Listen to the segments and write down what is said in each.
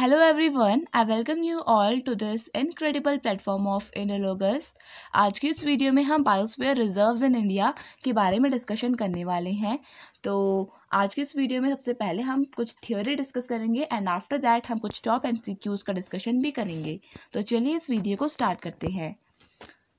Every everyone I welcome you all to this incredible platform of Indologers. आज की इस video में हम बायोस्फीयर रिजर्व्स इन इंडिया के बारे में डिस्कशन करने वाले हैं तो आज की इस वीडियो में सबसे पहले हम कुछ थ्योरी डिस्कस करेंगे एंड आफ्टर दैट हम कुछ टॉप एमसीक्यूज का डिस्कशन भी करेंगे तो चलिए इस वीडियो को स्टार्ट करते हैं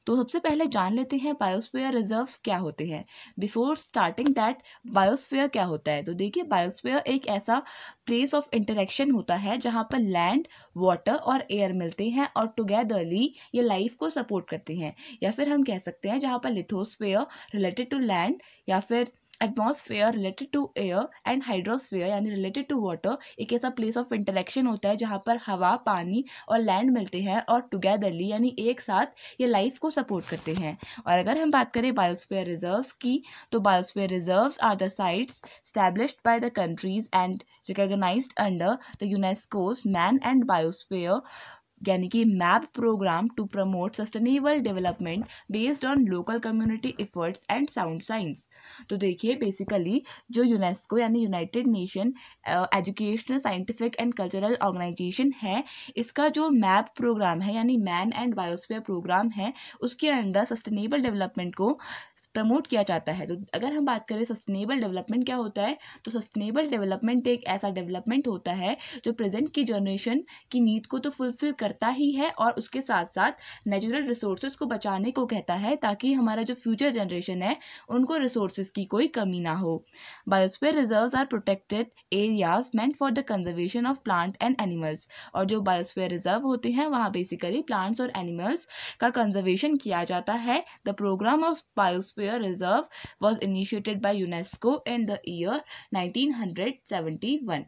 तो सबसे पहले जान लेते हैं बायोस्फीयर रिजर्व्स क्या होते हैं बिफोर स्टार्टिंग दैट बायोस्फीयर क्या होता है तो देखिए बायोस्फीयर एक ऐसा प्लेस ऑफ इंटरेक्शन होता है जहाँ पर लैंड वाटर और एयर मिलते हैं और टुगेदरली ये लाइफ को सपोर्ट करते हैं या फिर हम कह सकते हैं जहाँ पर लिथोस्फेयर रिलेटेड टू लैंड या फिर atmosphere related to air and hydrosphere यानी रिलेटेड टू वाटर एक ऐसा प्लेस ऑफ इंटरेक्शन होता है जहाँ पर हवा पानी और लैंड मिलते हैं और टुगेदरली यानी एक साथ ये लाइफ को सपोर्ट करते हैं और अगर हम बात करें बायोस्फेयर रिजर्व्स की तो biosphere reserves are the sites established by the countries and recognised under the UNESCO's man and biosphere यानी कि map programme to promote sustainable development based on local community efforts and sound science तो देखिए basically जो UNESCO यानी United Nation Educational Scientific and Cultural Organisation है इसका जो map programme है यानी मैन एंड बायोस्फीयर प्रोग्राम है उसके अंडर सस्टेनेबल डेवलपमेंट को प्रमोट किया जाता है तो अगर हम बात करें सस्टेनेबल डेवलपमेंट क्या होता है तो सस्टेनेबल डेवलपमेंट एक ऐसा डेवलपमेंट होता है जो प्रेजेंट की जनरेशन की नीड को तो फुलफिल करता ही है और उसके साथ साथ नेचुरल रिसोर्सेज को बचाने को कहता है ताकि हमारा जो फ्यूचर जनरेशन है उनको रिसोर्सेज की कोई कमी ना हो biosphere reserves are protected areas meant for the conservation of plant and animals और जो बायोस्फेयर रिजर्व होते हैं वहाँ बेसिकली प्लांट्स और एनिमल्स का कंजर्वेशन किया जाता है the programme of biosphere Biosphere Reserve was initiated by UNESCO in the year 1971.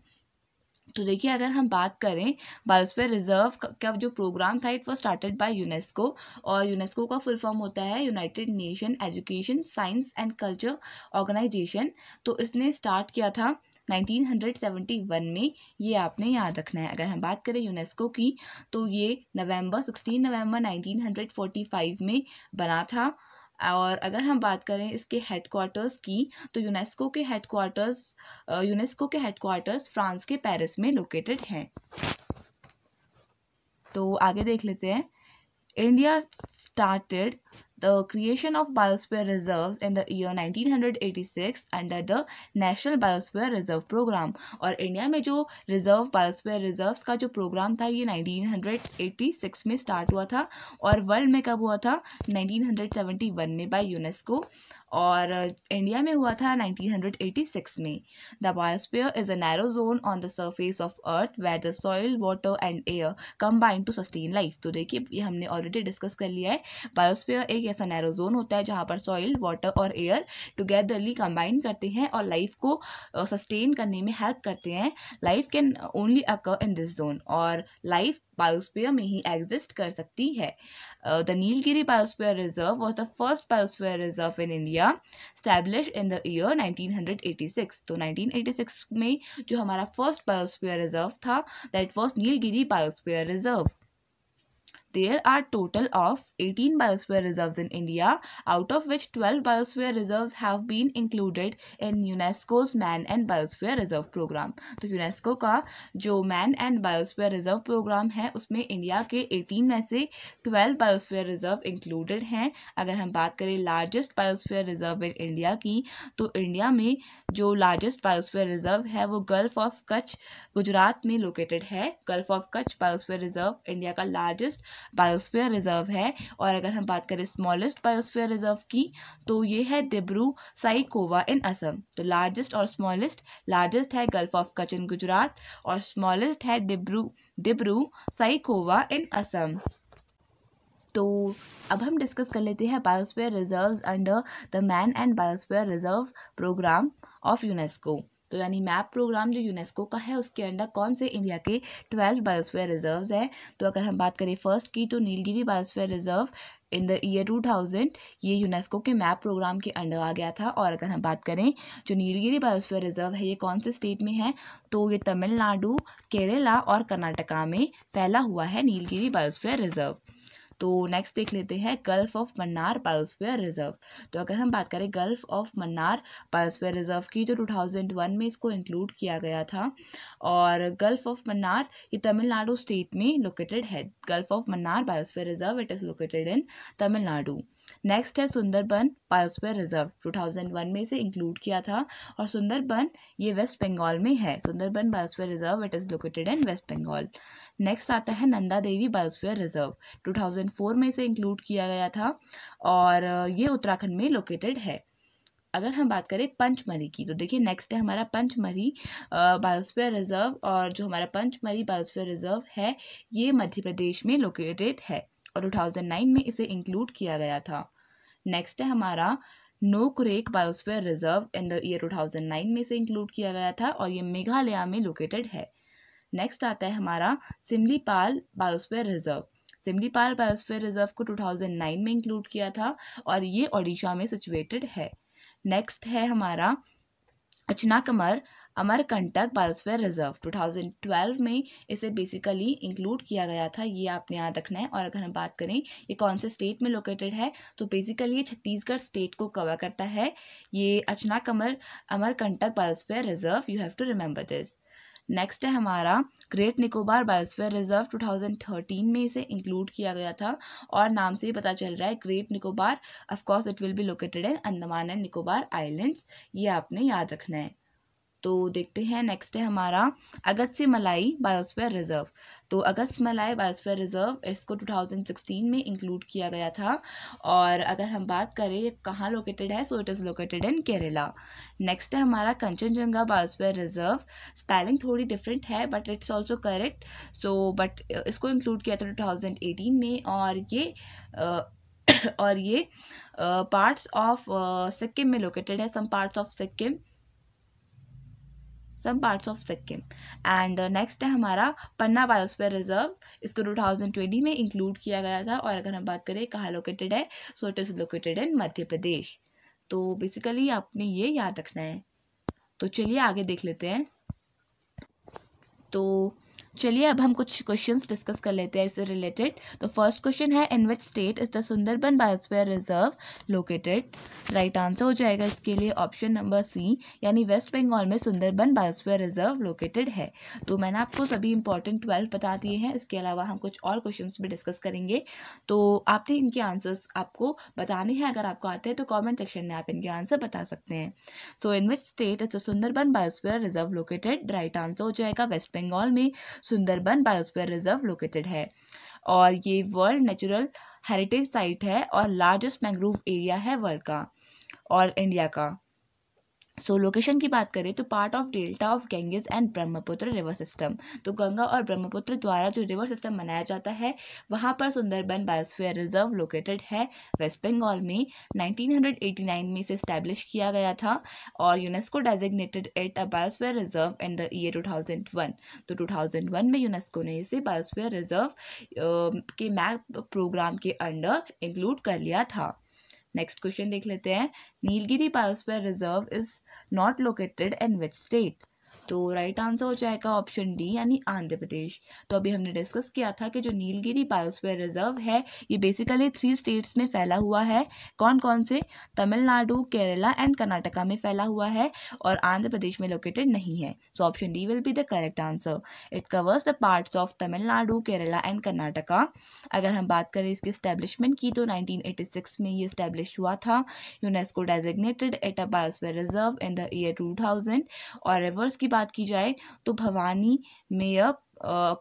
तो देखिए अगर हम बात करें बायोस्फीयर रिजर्व का जो प्रोग्राम था it was started by UNESCO और यूनेस्को का फुल फॉर्म होता है United Nation Education Science and Culture Organization तो इसने स्टार्ट किया था 1971 में ये आपने याद रखना है अगर हम बात करें यूनेस्को की तो ये नवंबर 16 नवंबर 1945 में बना था और अगर हम बात करें इसके क्वार्टर्स की तो यूनेस्को के हेडकोार्टर्स यूनेस्को के क्वार्टर्स फ्रांस के पेरिस में लोकेटेड हैं तो आगे देख लेते हैं India started the creation of biosphere reserves in the year 1986 under the national biosphere reserve programme और इंडिया में जो रिजर्व बायोस्फीयर रिजर्व्स का जो प्रोग्राम था ये 1986 में स्टार्ट हुआ था और वर्ल्ड में कब हुआ था 1971 में बाई यूनेस्को और इंडिया में हुआ था 1986 में the biosphere is a narrow zone on the surface of earth where the soil water and air combine to sustain life तो देखिए ये हमने ऑलरेडी डिस्कस कर लिया है बायोस्फीयर एक ऐसा जोन होता है जहाँ पर सॉइल वाटर और एयर टुगेदरली कंबाइन करते हैं और लाइफ को सस्टेन करने में हेल्प करते हैं life can only occur in this zone और लाइफ बायोस्फीयर में ही एग्जिस्ट कर सकती है the Nilgiri biosphere reserve was the first biosphere reserve in India establish in the year nineteen hundred eighty six तो नाइनटीन एटी सिक्स में जो हमारा फर्स्ट बायोस्फीयर रिजर्व था that was Nilgiri biosphere reserve There are total of 18 biosphere reserves in India, out of which 12 biosphere reserves have been included in UNESCO's Man and Biosphere Reserve Program. तो UNESCO का जो man and biosphere reserve programme है उसमें India के 18 में से 12 biosphere reserve included हैं अगर हम बात करें largest biosphere reserve in India की तो इंडिया में जो लार्जेस्ट बायोस्फीयर रिजर्व है वो गल्फ ऑफ कच्छ गुजरात में लोकेटेड है gulf of Kutch biosphere reserve India का लार्जेस्ट बायोस्फीयर रिजर्व है और अगर हम बात करें स्मॉलेस्ट बायोस्फीयर रिजर्व की तो ये है दिब्रू साइकोवा इन असम तो लार्जेस्ट और स्मॉलेस्ट लार्जेस्ट है गल्फ ऑफ कचन गुजरात और स्मॉलेस्ट है डिब्रू डिब्रू साइकोवा इन असम तो अब हम डिस्कस कर लेते हैं biosphere reserves under the man and biosphere reserve programme of UNESCO तो यानी मैप प्रोग्राम जो यूनेस्को का है उसके अंडर कौन से इंडिया के ट्वेल्व बायोस्फेयर रिज़र्व हैं तो अगर हम बात करें फर्स्ट की तो Nilgiri biosphere reserve in the year two thousand ये यूनेस्को के मैप प्रोग्राम के अंडर आ गया था और अगर हम बात करें जो नीलगिरी बायोस्फीयर रिजर्व है ये कौन से स्टेट में है तो ये तमिलनाडु केरला और कर्नाटका में फैला हुआ है नीलगिरी बायोस्फीयर रिजर्व तो नेक्स्ट देख लेते हैं gulf of Mannar biosphere reserve तो अगर हम बात करें gulf of Mannar biosphere reserve की जो तो 2001 में इसको इंक्लूड किया गया था और गल्फ ऑफ मन्नार ये तमिलनाडु स्टेट में लोकेटेड है gulf of Mannar biosphere reserve it is located in Tamil Nadu next है सुंदरबन बायोस्फीयर रिजर्व 2001 में इसे इंक्लूड किया था और सुंदरबन ये वेस्ट बंगाल में है Sundarban biosphere reserve it is located in West Bengal next आता है नंदा देवी बायोस्फीयर रिजर्व 2004 में इसे इंक्लूड किया गया था और ये उत्तराखंड में लोकेटेड है अगर हम बात करें पंचमरी की तो देखिए नेक्स्ट है हमारा पंचमरी बायोस्फीयर रिजर्व और जो हमारा पंचमरी बायोस्फीयर रिजर्व है ये मध्य प्रदेश में लोकेटेड है और 2009 में इसे इंक्लूड किया गया था नेक्स्ट है हमारा Nokrek biosphere reserve in the year 2009 में इसे इंक्लूड किया गया था और ये मेघालय में लोकेटेड है नेक्स्ट आता है हमारा Similipal biosphere reserve Similipal biosphere reserve को 2009 में इंक्लूड किया था और ये ओडिशा में सिचुएटेड है नेक्स्ट है हमारा Achanakmar Amarkantak biosphere reserve 2012 में इसे बेसिकली इंक्लूड किया गया था ये आपने याद रखना है और अगर हम बात करें ये कौन से स्टेट में लोकेटेड है तो बेसिकली ये छत्तीसगढ़ स्टेट को कवर करता है ये Achanakmar Amarkantak biosphere reserve you have to remember this next है हमारा ग्रेट निकोबार बायोस्फीयर रिजर्व 2013 में इसे इंक्लूड किया गया था और नाम से ही पता चल रहा है great Nicobar of course it will be located in Andaman and Nicobar islands ये आपने याद रखना है तो देखते हैं नेक्स्ट है हमारा अगस्त मलाई बायोस्फेयर रिजर्व तो अगस्त मलाई बायोस्फेयर रिजर्व इसको 2016 में इंक्लूड किया गया था और अगर हम बात करें ये कहाँ लोकेटेड है so it is located in Kerala next है हमारा कंचनजंगा बायोस्फेयर रिजर्व स्पेलिंग थोड़ी डिफरेंट है but it's also correct so but इसको इंक्लूड किया था टू में और ये uh, और ये पार्ट्स ऑफ सिक्किम में लोकेटेड है some parts of Sikkim some parts of Sikkim and next है हमारा पन्ना बायोस्फीयर रिजर्व इसको 2020 में इंक्लूड किया गया था और अगर हम बात करें कहाँ लोकेटेड है so it is located in Madhya Pradesh तो बेसिकली आपने ये याद रखना है तो चलिए आगे देख लेते हैं तो चलिए अब हम कुछ क्वेश्चंस डिस्कस कर लेते हैं इससे रिलेटेड तो फर्स्ट क्वेश्चन है in which state is the Sundarban biosphere reserve located right answer हो जाएगा इसके लिए ऑप्शन नंबर सी यानी वेस्ट बंगाल में सुंदरबन बायोस्फीयर रिजर्व लोकेटेड है तो मैंने आपको सभी इंपॉर्टेंट ट्वेल्व बता दिए हैं इसके अलावा हम कुछ और क्वेश्चन भी डिस्कस करेंगे तो आपने इनके आंसर्स आपको बताने हैं अगर आपको आते हैं तो कॉमेंट सेक्शन में आप इनके आंसर बता सकते हैं so in which state is the Sundarban biosphere reserve located right answer हो जाएगा वेस्ट बंगाल में सुंदरबन बायोस्फीयर रिजर्व लोकेटेड है और ये वर्ल्ड नेचुरल हेरिटेज साइट है और लार्जेस्ट मैंग्रोव एरिया है वर्ल्ड का और इंडिया का सो so, लोकेशन की बात करें तो part of delta of Ganges and Brahmaputra river system तो गंगा और ब्रह्मपुत्र द्वारा जो रिवर सिस्टम बनाया जाता है वहाँ पर सुंदरबन बायोस्फीयर रिजर्व लोकेटेड है वेस्ट बंगाल में 1989 में इसे इस्टेब्लिश किया गया था और UNESCO designated at a biosphere reserve in the year two तो टू में यूनेस्को ने इसे बायोस्फेयर रिजर्व के मैप प्रोग्राम के अंडर इंक्लूड कर लिया था नेक्स्ट क्वेश्चन देख लेते हैं Nilgiri biosphere reserve is not located in which state तो राइट आंसर हो जाएगा ऑप्शन डी यानी आंध्र प्रदेश तो अभी हमने डिस्कस किया था कि जो नीलगिरी बायोस्फीयर रिजर्व है ये बेसिकली थ्री स्टेट्स में फैला हुआ है कौन कौन से तमिलनाडु केरला एंड कर्नाटका में फैला हुआ है और आंध्र प्रदेश में लोकेटेड नहीं है so option D will be the correct answer it covers the part of Tamil Nadu Kerala and Karnataka अगर हम बात करें इसके इस्टेब्लिशमेंट की तो नाइनटीन में ये इस्टेब्लिश हुआ था UNESCO designated at a biosphere reserve in the year two और रिवर्स की बात की जाए तो Bhavani Moyar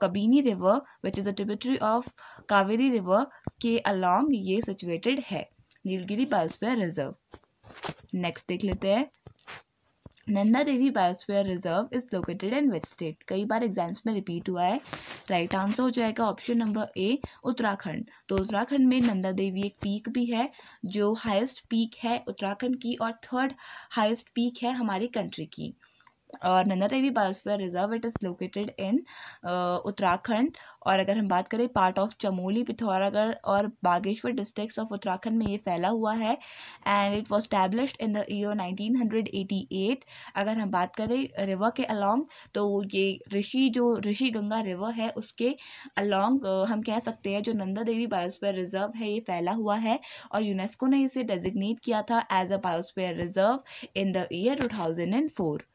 Kabini river which is a tributary of Kaveri river के अलोंग ये सिचुएटेड है नीलगिरी बायोस्फीयर रिजर्व नेक्स्ट देख लेते हैं Nanda Devi biosphere reserve is located in which state कई बार एग्जाम्स में रिपीट हुआ है राइट आंसर हो जाएगा ऑप्शन नंबर ए उत्तराखंड तो उत्तराखंड में नंदा देवी एक पीक भी है जो हाईएस्ट पीक है उत्तराखंड की और थर्ड हाईएस्ट पीक है हमारी कंट्री की और Nanda Devi biosphere reserve it is located in Uttarakhand और अगर हम बात करें पार्ट ऑफ चमोली पिथौरागढ़ और बागेश्वर डिस्ट्रिक्ट ऑफ उत्तराखंड में ये फैला हुआ है and it was establish in the year eight अगर हम बात करें रिवर के अलॉन्ग तो ये ऋषि जो ऋषि गंगा रिवर है उसके अलॉन्ग हम कह सकते हैं जो नंदा देवी बायोस्फेयर रिजर्व है ये फैला हुआ है और यूनेस्को ने इसे डेजिग्नेट किया था as a biosphere reserve in the year two thousand and four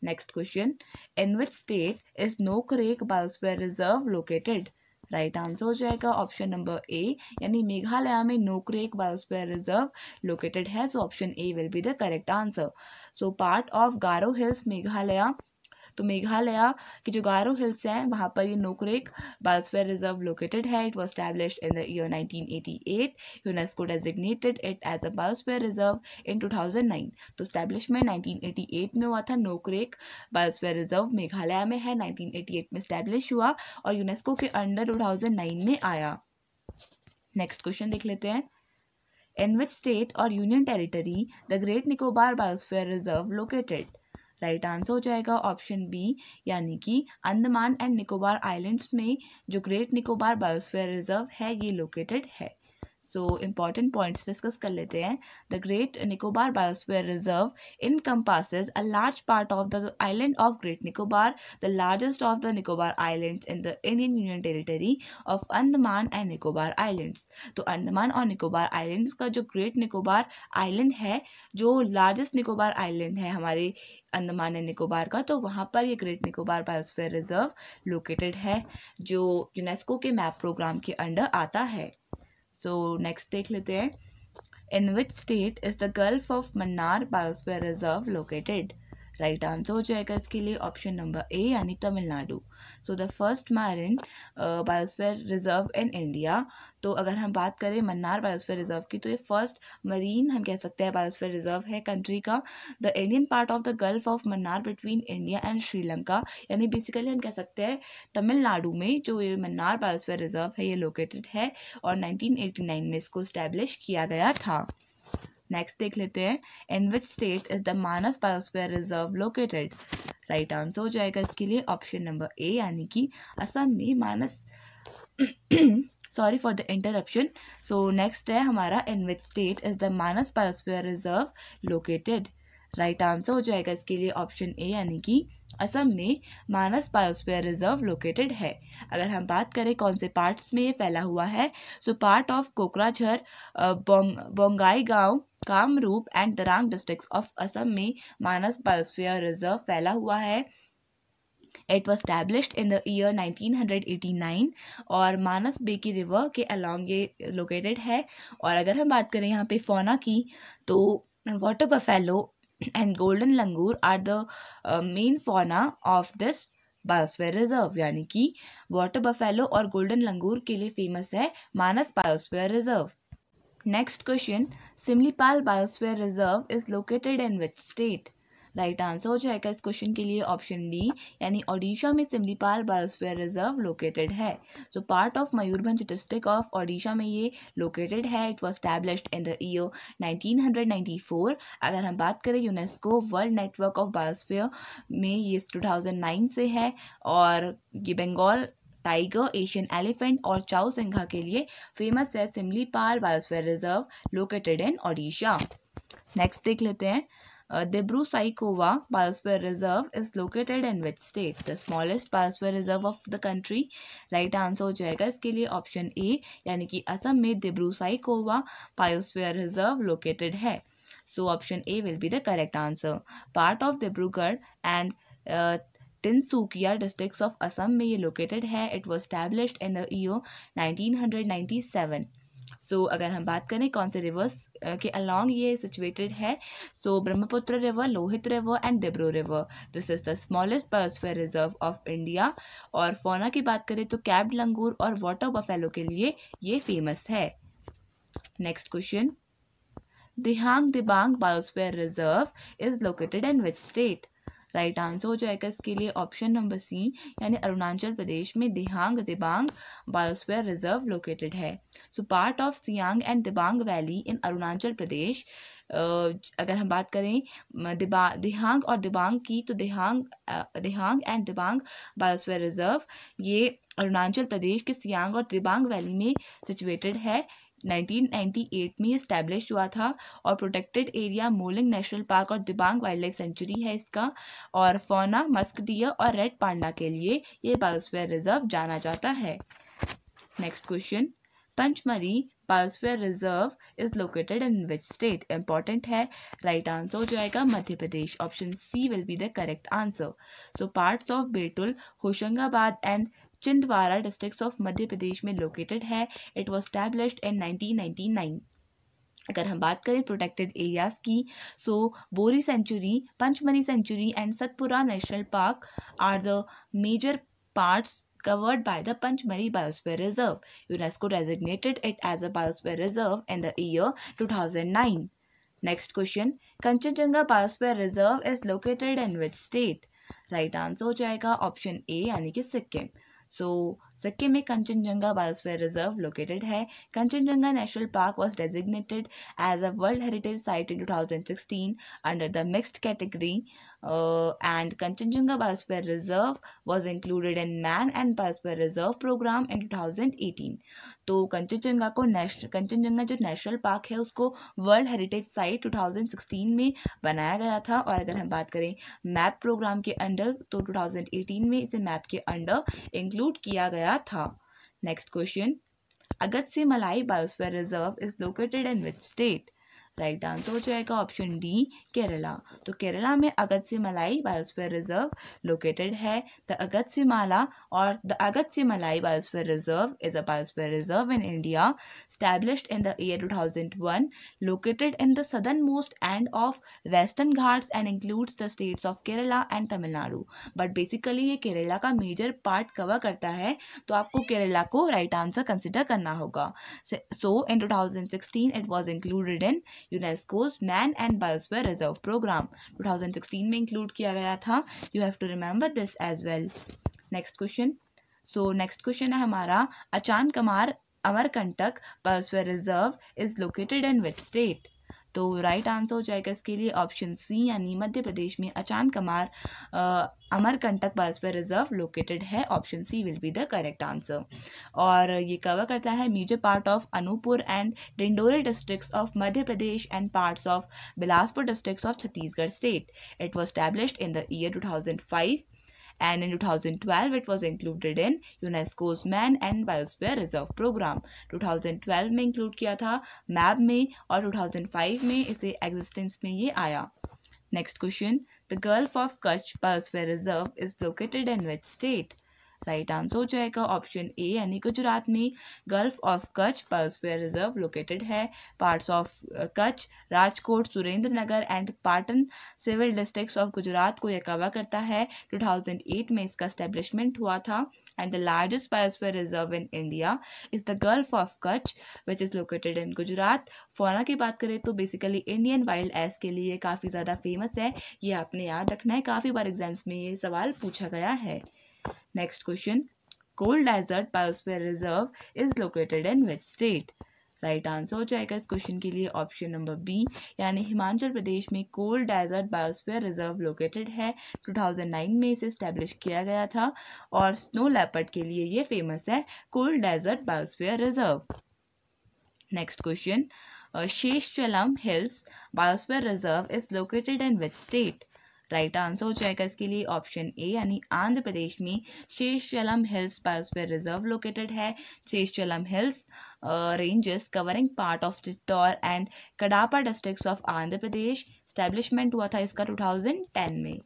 Next question. In which state is Nokrek biosphere reserve located right answer हो जाएगा ऑप्शन नंबर ए यानी मेघालय में नोक्रेक बायोस्फीयर रिजर्व लोकेटेड है so option A will be the correct answer so part of Garo hills Meghalaya तो मेघालय के जो गारो hills हैं वहाँ पर ये नोकरेक बायोस्फेयर रिजर्व लोकेटेड है it was establish in the year eight UNESCO designated it as a biosphere reserve in two thousand nine तो establishment eight में हुआ था नोकरेक बायोस्फेयर रिजर्व मेघालय में है नाइनटीन एट में स्टैब्लिश हुआ और यूनेस्को के अंडर टू थाउजेंड नाइन में आया नेक्स्ट क्वेश्चन देख लेते हैं इन विच स्टेट और union territory the great Nicobar biosphere reserve located right answer हो जाएगा ऑप्शन बी यानी कि अंडमान एंड निकोबार आइलैंड्स में जो ग्रेट निकोबार बायोस्फीयर रिजर्व है ये लोकेटेड है सो इम्पॉर्टेंट पॉइंट्स डिस्कस कर लेते हैं the great Nicobar biosphere reserve encompasses a large part of the island of great Nicobar the largest of the Nicobar islands in the Indian union territory of Andaman and Nicobar islands तो अंडमान और Nicobar islands का जो great Nicobar island है जो largest Nicobar island है हमारे Andaman and Nicobar का तो वहाँ पर ये great Nicobar biosphere reserve located है जो यूनेस्को के मैप प्रोग्राम के अंडर आता है So next देख लेते हैं In which state is the Gulf of Mannar Biosphere Reserve located? Right answer हो जाएगा इसके लिए ऑप्शन नंबर ए यानी Tamil Nadu so the first marine biosphere reserve in India तो अगर हम बात करें मन्नार बायोस्फेयर रिजर्व की तो ये फर्स्ट मरीन हम कह सकते हैं बायोस्फेयर रिजर्व है कंट्री का the Indian part of the gulf of Mannar between India and Sri Lanka यानी बेसिकली हम कह सकते हैं तमिलनाडु में जो ये मन्नार बायोस्फेयर रिजर्व है ये लोकेटेड है और 1989 में इसको इस्टेब्लिश किया गया था नेक्स्ट देख लेते हैं in which state is the Manas biosphere reserve located right answer हो जाएगा इसके लिए ऑप्शन नंबर ए यानी कि असम में Manas sorry for the interruption so next है हमारा in which state is the Manas biosphere reserve located right answer हो जाएगा इसके लिए ऑप्शन ए यानी कि असम में मानस बायोस्फीयर रिजर्व लोकेटेड है अगर हम बात करें कौन से पार्ट्स में ये फैला हुआ है so part of Kokrajhar Bongaigaon Kamrup and Darrang district of Assam में मानस बायोस्फीयर रिजर्व फैला हुआ है it was established in the year nineteen hundred eighty nine और मानस बे की रिवर के अलॉन्ग ये लोकेटेड है और अगर हम बात करें यहाँ पे फोना की तो water buffalo and golden langur are the main fauna of this biosphere reserve यानी कि वाटर बफेलो और गोल्डन लंगूर के लिए फेमस है Manas biosphere reserve next question Similipal biosphere reserve is located in which state right answer हो जाएगा इस question के लिए ऑप्शन डी यानी ओडिशा में सिमलीपाल बायोस्फीयर रिजर्व लोकेटेड है so part of Mayurbhanj district of Odisha में ये लोकेटेड है it was established in the year 1994 अगर हम बात करें UNESCO world network of biosphere में ये टू से है और ये बंगाल टाइगर एशियन एलिफेंट और चाउ सिंघा के लिए फेमस है Similipal biosphere reserve located in Odisha next देख लेते हैं Uh, Debru-Saikova Biosphere Reserve is located in which state? The smallest biosphere reserve of the country. Right answer ho jayega iske liye option A yani ki assam mein Debru-Saikova Biosphere Reserve located hai So option A will be the correct answer. Part of Dibrugarh and uh, Tinsukia district of Assam में ये located है. It was established in the year 1997. So so, अगर हम बात करें कौन से reverse के अलॉन्ग ये सिचुएटेड है so Brahmaputra river Lohit river and Dibru river this is the smallest biosphere reserve of India और फोना की बात करें तो कैब्ड लंगूर और वाटर बफेलो के लिए ये फेमस है next question Dihang Dibang biosphere reserve is located in which state right answer हो जाएगा इसके लिए ऑप्शन नंबर सी यानी अरुणाचल प्रदेश में Dihang Dibang biosphere reserve located है so part of Siang and Dibang valley in Arunachal Pradesh अगर हम बात करें दिबा दिहांग और दिबांग की तो Dihang Dihang and Dibang biosphere reserve ये अरुणाचल प्रदेश के सियांग और दिबांग वैली में सिचुएटेड है 1998 में इस्टेब्लिश हुआ था और protected area Mouling national park और दिबांग वाइल्ड लाइफ सेंचुरी है इसका और फोना मस्क डियर और रेड पांडा के लिए ये बायोस्फीयर रिजर्व जाना जाता है next question Pachmarhi biosphere reserve is located in which state important है राइट आंसर हो जाएगा Madhya Pradesh option C will be the correct answer so parts of Betul Hoshangabad and Chhindwara district of Madhya Pradesh में लोकेटेड है it was establish in nineteen अगर हम बात करें protected areas की so Bori sanctuary Pachmarhi sanctuary and Satpura national park are the major parts covered by the Pachmarhi biosphere reserve UNESCO designated it as a biosphere reserve in the year 2009 next question Kanchenjunga biosphere reserve is located in which state right answer हो जाएगा option A यानी कि Sikkim So Sikkim में Kanchenjunga biosphere reserve located है Kanchenjunga national park was designated as a world heritage site in 2016 under the mixed category and uh, Kanchenjunga Kanchenjunga reserve was included in man and and reserve program in in 2018. तो कंचनजंगा को national Kanchenjunga जो national park है उसको world heritage site 2016 में बनाया गया था और अगर हम बात करें मैप प्रोग्राम के अंडर तो 2018 में इसे मैप के अंडर इंक्लूड किया गया गया था next question Agasthyamalai biosphere reserve is located in which state right answer हो जाएगा ऑप्शन डी केरला तो केरला में Agasthyamalai biosphere reserve located है द अगत से माला और the Agasthyamalai biosphere reserve is a biosphere reserve in India establish in the year two thousand one located in the southern most end of western ghats and includes the states of Kerala and Tamil Nadu but basically ये केरला का major part cover करता है तो आपको केरला को right answer consider करना होगा so in two thousand sixteen it was included in UNESCO's man and biosphere reserve program 2016 में इंक्लूड किया गया था you have to remember this as well next question so next question है हमारा Achanakmar Amarkantak biosphere reserve is located in which state तो right answer हो जाएगा इसके लिए ऑप्शन सी यानी मध्य प्रदेश में Achanakmar Amarkantak biosphere reserve located है option C will be the correct answer और ये कवर करता है major part of Anuppur and Dindori districts of Madhya Pradesh and parts of Bilaspur districts of Chhattisgarh state it was established in the year two thousand five and in 2012 it was included in UNESCO's man and biosphere reserve program 2012 में include किया था map में और 2005 में इसे existence में ये आया next question the gulf of Kutch biosphere reserve is located in which state right answer हो जाएगा ऑप्शन ए यानी गुजरात में gulf of Kutch biosphere reserve located है parts of Kutch Rajkot Surendranagar and Patan civil district of Gujarat को यह कवर करता है 2008 में इसका स्टेब्लिशमेंट हुआ था and the largest biosphere reserve in India is the gulf of Kutch which is located in Gujarat fauna की बात करें तो बेसिकली इंडियन वाइल्ड एस के लिए काफ़ी ज़्यादा फेमस है ये आपने याद रखना है काफ़ी बार एग्जाम्स में ये सवाल पूछा गया है Next question. Cold Desert Biosphere Reserve is located in which state? Right right answer हो जाएगा इस क्वेश्चन के लिए ऑप्शन नंबर बी यानी हिमाचल प्रदेश में cold desert biosphere reserve located है 2009 में इसे स्टैब्लिश किया गया था और स्नो लेपर्ड के लिए ये फेमस है cold desert biosphere reserve next question Seshachalam hills biosphere reserve is located in which state right answer हो जाएगा इसके लिए ऑप्शन ए यानी आंध्र प्रदेश में Seshachalam hills biosphere reserve located है Seshachalam hills ranges covering part of Chittoor and Kadapa district of Andhra Pradesh establishment हुआ था इसका टू में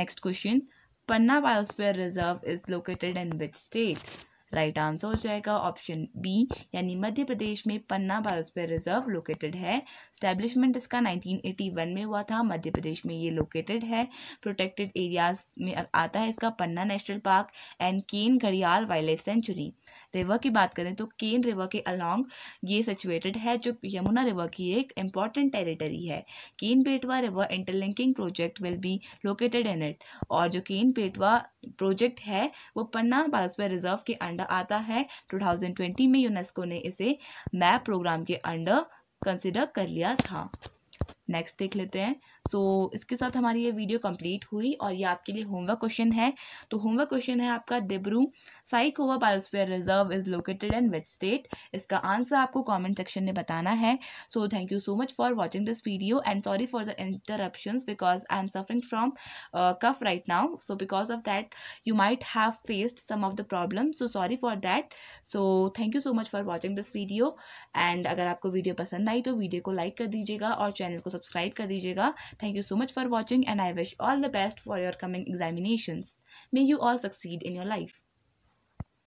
next question Panna biosphere reserve is located in which state right answer हो जाएगा ऑप्शन बी यानी मध्य प्रदेश में पन्ना बायोस्फीयर रिजर्व लोकेटेड है स्टैब्लिशमेंट इसका 1981 में हुआ था मध्य प्रदेश में ये लोकेटेड है प्रोटेक्टेड एरियाज में आता है इसका Panna national park and Ken घड़ियाल वाइल्ड लाइफ सेंचुरी रिवर की बात करें तो केन रिवर के अलॉन्ग ये सिचुएटेड है जो यमुना रिवर की एक इंपॉर्टेंट टेरिटरी है Ken Betwa river interlinking project will be located in it और जो केन पेटवा प्रोजेक्ट है वो पन्ना बायोस्फीयर रिजर्व के अंडर आता है 2020 में यूनेस्को ने इसे मैप प्रोग्राम के अंडर कंसिडर कर लिया था नेक्स्ट देख लेते हैं सो so, इसके साथ हमारी ये वीडियो कंप्लीट हुई और ये आपके लिए होमवर्क क्वेश्चन है तो होमवर्क क्वेश्चन है आपका Dibru Saikhowa biosphere reserve is located in which state इसका आंसर आपको कमेंट सेक्शन में बताना है so thank you so much for watching this video and sorry for the interruption because I am suffering from cough right now so because of that you might have faced some of the problem so sorry for that so thank you so much for watching this video and अगर आपको video पसंद आई तो video को like कर दीजिएगा और channel को subscribe कर दीजिएगा thank you so much for watching and I wish all the best for your coming examination may you all succeed in your life